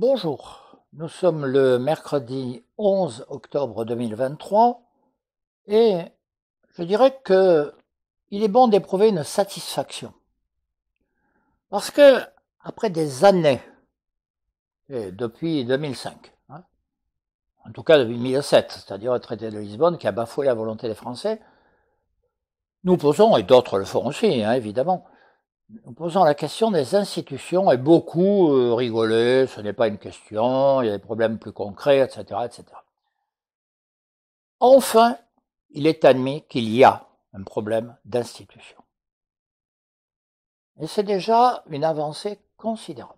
Bonjour, nous sommes le mercredi 11 octobre 2023 et je dirais que il est bon d'éprouver une satisfaction. Parce que, après des années, et depuis 2005, hein, en tout cas depuis 2007, c'est-à-dire le traité de Lisbonne qui a bafoué la volonté des Français, nous posons, et d'autres le font aussi, hein, évidemment, en posant la question des institutions, et beaucoup euh, rigoler, ce n'est pas une question, il y a des problèmes plus concrets, etc., etc. Enfin, il est admis qu'il y a un problème d'institution. Et c'est déjà une avancée considérable.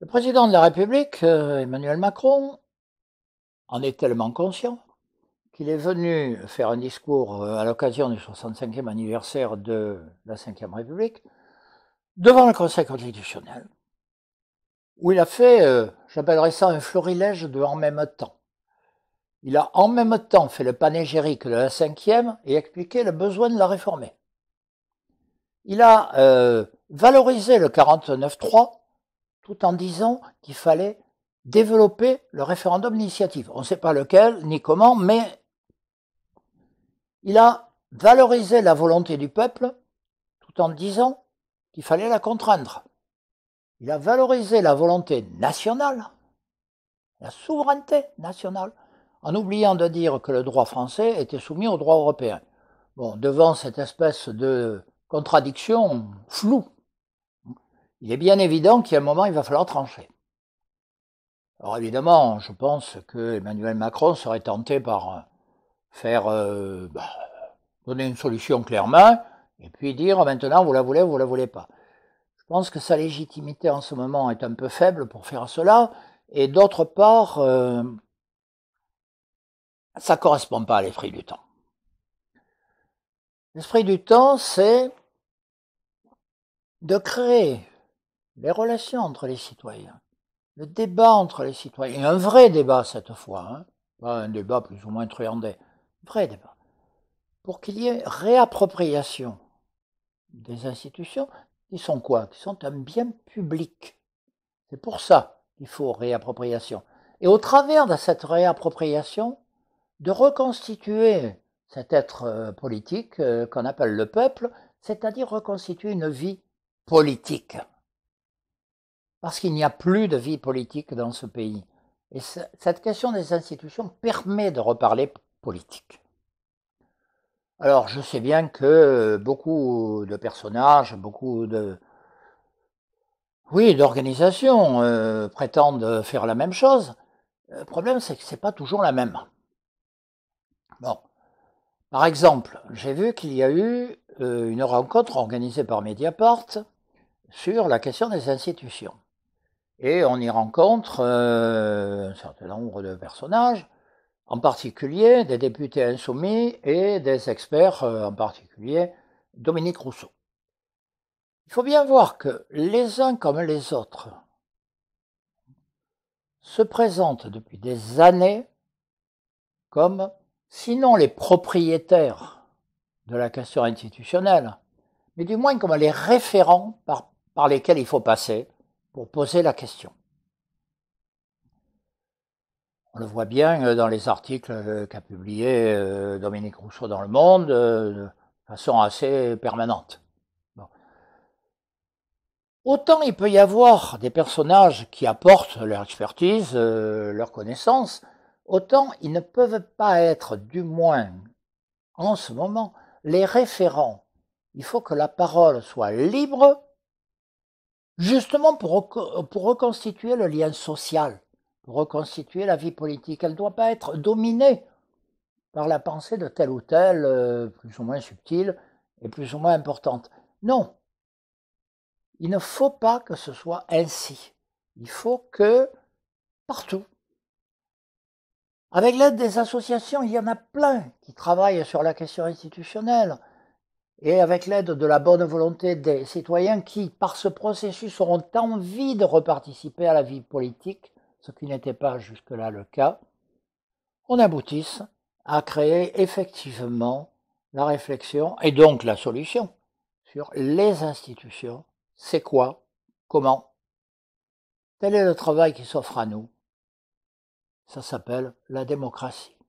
Le président de la République, euh, Emmanuel Macron, en est tellement conscient il est venu faire un discours euh, à l'occasion du 65e anniversaire de la Ve République devant le Conseil constitutionnel, où il a fait, euh, j'appellerais ça un florilège de en même temps. Il a en même temps fait le panégyrique de la e et expliqué le besoin de la réformer. Il a euh, valorisé le 49.3 tout en disant qu'il fallait développer le référendum d'initiative. On ne sait pas lequel ni comment, mais il a valorisé la volonté du peuple tout en disant qu'il fallait la contraindre. Il a valorisé la volonté nationale, la souveraineté nationale, en oubliant de dire que le droit français était soumis au droit européen. Bon, devant cette espèce de contradiction floue, il est bien évident qu'à un moment, il va falloir trancher. Alors évidemment, je pense que Emmanuel Macron serait tenté par faire euh, bah, donner une solution clairement, et puis dire ah, maintenant vous la voulez, vous la voulez pas. Je pense que sa légitimité en ce moment est un peu faible pour faire cela, et d'autre part, ça euh, ça correspond pas à l'esprit du temps. L'esprit du temps, c'est de créer les relations entre les citoyens, le débat entre les citoyens, un vrai débat cette fois, hein. pas un débat plus ou moins truandais, vrai pour qu'il y ait réappropriation des institutions qui sont quoi Qui sont un bien public. C'est pour ça qu'il faut réappropriation. Et au travers de cette réappropriation, de reconstituer cet être euh, politique euh, qu'on appelle le peuple, c'est-à-dire reconstituer une vie politique. Parce qu'il n'y a plus de vie politique dans ce pays. Et cette question des institutions permet de reparler politique. Alors, je sais bien que euh, beaucoup de personnages, beaucoup de. Oui, d'organisations euh, prétendent faire la même chose. Le problème, c'est que ce n'est pas toujours la même. Bon. Par exemple, j'ai vu qu'il y a eu euh, une rencontre organisée par Mediapart sur la question des institutions. Et on y rencontre un certain nombre de personnages, en particulier des députés insoumis et des experts, euh, en particulier Dominique Rousseau. Il faut bien voir que les uns comme les autres se présentent depuis des années comme, sinon les propriétaires de la question institutionnelle, mais du moins comme les référents par, par lesquels il faut passer pour poser la question. On le voit bien dans les articles euh, qu'a publié euh, Dominique Rousseau dans Le Monde, euh, de façon assez permanente. Autant il peut y avoir des personnages qui apportent leur expertise, leur connaissance, autant ils ne peuvent pas être, du moins en ce moment, les référents. Il faut que la parole soit libre, justement pour reconstituer le lien social reconstituer la vie politique. Elle ne doit pas être dominée par la pensée de tel ou tel, euh, plus ou moins subtile et plus ou moins importante. Non. Il ne faut pas que ce soit ainsi. Il faut que partout, avec l'aide des associations, il y en a plein qui travaillent sur la question institutionnelle, et avec l'aide de la bonne volonté des citoyens qui, par ce processus, auront envie de reparticiper à la vie politique, ce qui n'était pas jusque-là le cas, on aboutisse à créer effectivement la réflexion et donc la solution sur les institutions, c'est quoi, comment. Tel est le travail qui s'offre à nous. Ça s'appelle la démocratie.